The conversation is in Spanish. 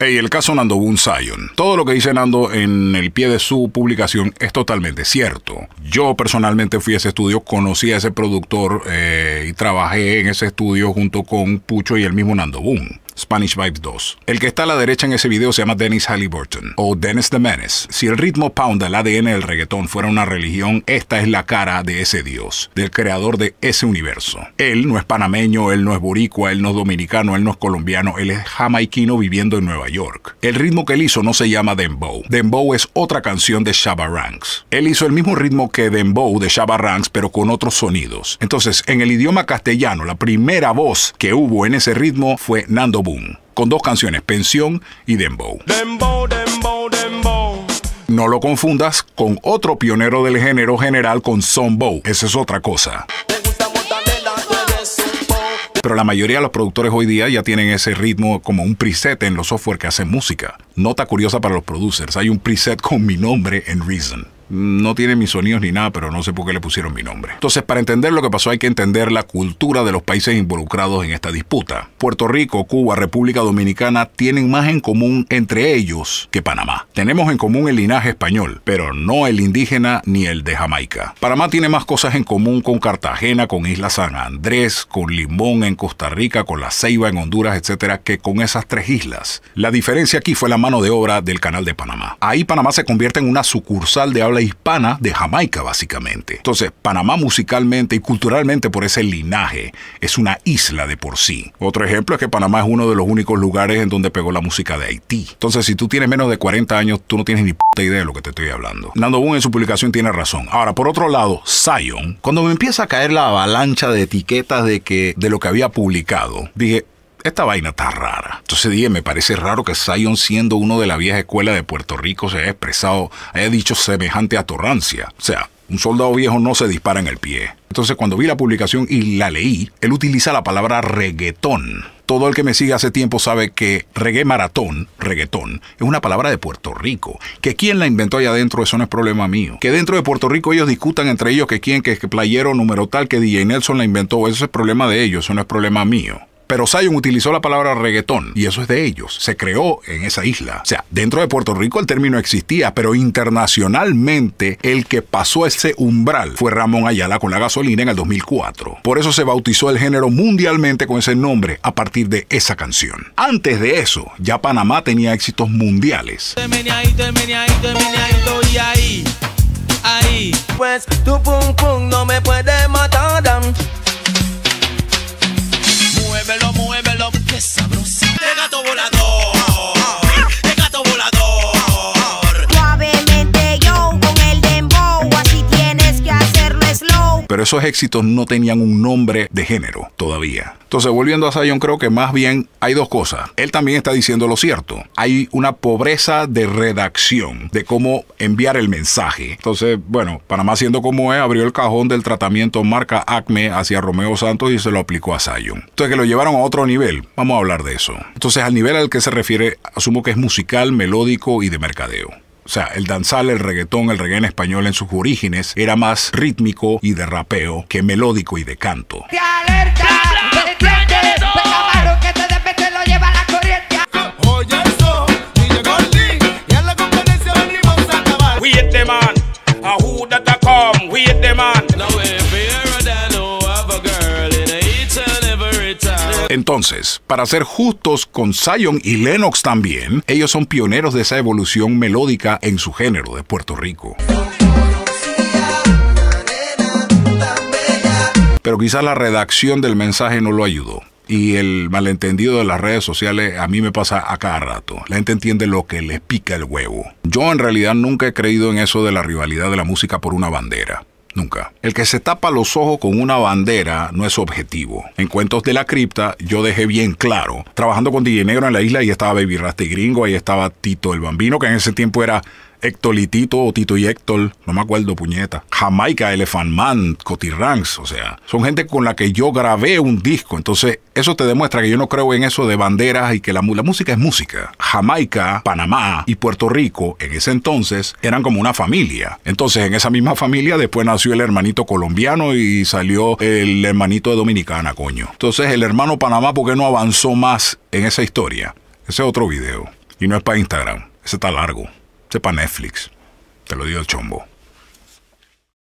el caso Nando Boon Zion. Todo lo que dice Nando en el pie de su publicación es totalmente cierto. Yo personalmente fui a ese estudio, conocí a ese productor eh, y trabajé en ese estudio junto con Pucho y el mismo Nando Boone. Spanish Vibes 2. El que está a la derecha en ese video se llama Dennis Halliburton o Dennis the Menes. Si el ritmo pound el ADN del reggaetón fuera una religión, esta es la cara de ese dios, del creador de ese universo. Él no es panameño, él no es boricua, él no es dominicano, él no es colombiano, él es jamaiquino viviendo en Nueva York. El ritmo que él hizo no se llama Dembow. Dembow es otra canción de Shabba Ranks. Él hizo el mismo ritmo que Dembow de Shabba Ranks, pero con otros sonidos. Entonces, en el idioma castellano, la primera voz que hubo en ese ritmo fue Nando con dos canciones, Pensión y Dembow. No lo confundas con otro pionero del género general con Bow. esa es otra cosa. Pero la mayoría de los productores hoy día ya tienen ese ritmo como un preset en los software que hacen música. Nota curiosa para los producers, hay un preset con mi nombre en Reason no tiene mis sonidos ni nada, pero no sé por qué le pusieron mi nombre. Entonces, para entender lo que pasó hay que entender la cultura de los países involucrados en esta disputa. Puerto Rico, Cuba, República Dominicana tienen más en común entre ellos que Panamá. Tenemos en común el linaje español, pero no el indígena ni el de Jamaica. Panamá tiene más cosas en común con Cartagena, con Isla San Andrés, con Limón en Costa Rica, con La Ceiba en Honduras, etcétera, que con esas tres islas. La diferencia aquí fue la mano de obra del Canal de Panamá. Ahí Panamá se convierte en una sucursal de habla hispana de Jamaica, básicamente. Entonces, Panamá musicalmente y culturalmente por ese linaje es una isla de por sí. Otro ejemplo es que Panamá es uno de los únicos lugares en donde pegó la música de Haití. Entonces, si tú tienes menos de 40 años, tú no tienes ni idea de lo que te estoy hablando. Nando Boone en su publicación tiene razón. Ahora, por otro lado, Zion, cuando me empieza a caer la avalancha de etiquetas de que de lo que había publicado, dije, esta vaina está rara. Entonces dije, me parece raro que Zion, siendo uno de la vieja escuela de Puerto Rico, se haya expresado, haya dicho semejante a Torrancia. O sea, un soldado viejo no se dispara en el pie. Entonces cuando vi la publicación y la leí, él utiliza la palabra reggaetón. Todo el que me sigue hace tiempo sabe que reggae maratón, reggaetón, es una palabra de Puerto Rico. Que quién la inventó allá adentro, eso no es problema mío. Que dentro de Puerto Rico ellos discutan entre ellos que quién, que playero número tal, que DJ Nelson la inventó, eso es problema de ellos, eso no es problema mío. Pero Zion utilizó la palabra reggaetón y eso es de ellos. Se creó en esa isla. O sea, dentro de Puerto Rico el término existía, pero internacionalmente el que pasó ese umbral fue Ramón Ayala con la gasolina en el 2004. Por eso se bautizó el género mundialmente con ese nombre a partir de esa canción. Antes de eso, ya Panamá tenía éxitos mundiales. pero esos éxitos no tenían un nombre de género todavía. Entonces, volviendo a sayon creo que más bien hay dos cosas. Él también está diciendo lo cierto. Hay una pobreza de redacción, de cómo enviar el mensaje. Entonces, bueno, Panamá siendo como es, abrió el cajón del tratamiento marca Acme hacia Romeo Santos y se lo aplicó a sayon Entonces, que lo llevaron a otro nivel. Vamos a hablar de eso. Entonces, al nivel al que se refiere, asumo que es musical, melódico y de mercadeo. O sea, el danzal, el reggaetón, el reggae español en sus orígenes era más rítmico y de rapeo que melódico y de canto. Entonces, para ser justos con Zion y Lennox también, ellos son pioneros de esa evolución melódica en su género de Puerto Rico. Pero quizás la redacción del mensaje no lo ayudó y el malentendido de las redes sociales a mí me pasa a cada rato. La gente entiende lo que les pica el huevo. Yo en realidad nunca he creído en eso de la rivalidad de la música por una bandera. Nunca. El que se tapa los ojos con una bandera no es objetivo. En Cuentos de la Cripta yo dejé bien claro, trabajando con Negro en la isla y estaba Baby Gringo, ahí estaba Tito el Bambino, que en ese tiempo era Héctor y Tito o Tito y Héctor, no me acuerdo, puñeta. Jamaica, Elephant Man, Coty Ranks, o sea, son gente con la que yo grabé un disco. Entonces, eso te demuestra que yo no creo en eso de banderas y que la, la música es música. Jamaica, Panamá y Puerto Rico en ese entonces eran como una familia. Entonces, en esa misma familia después nació el hermanito colombiano y salió el hermanito de Dominicana, coño. Entonces, el hermano Panamá, ¿por qué no avanzó más en esa historia? Ese es otro video. Y no es para Instagram. Ese está largo sepa Netflix. Te lo digo el chombo.